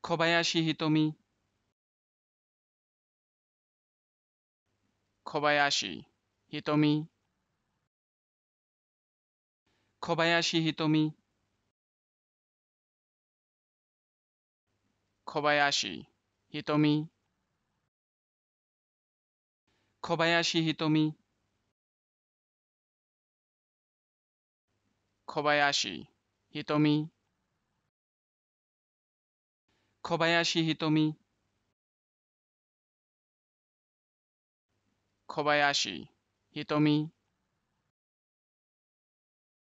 小林瞳小林瞳小林瞳小林瞳小林瞳小林瞳小林み小林み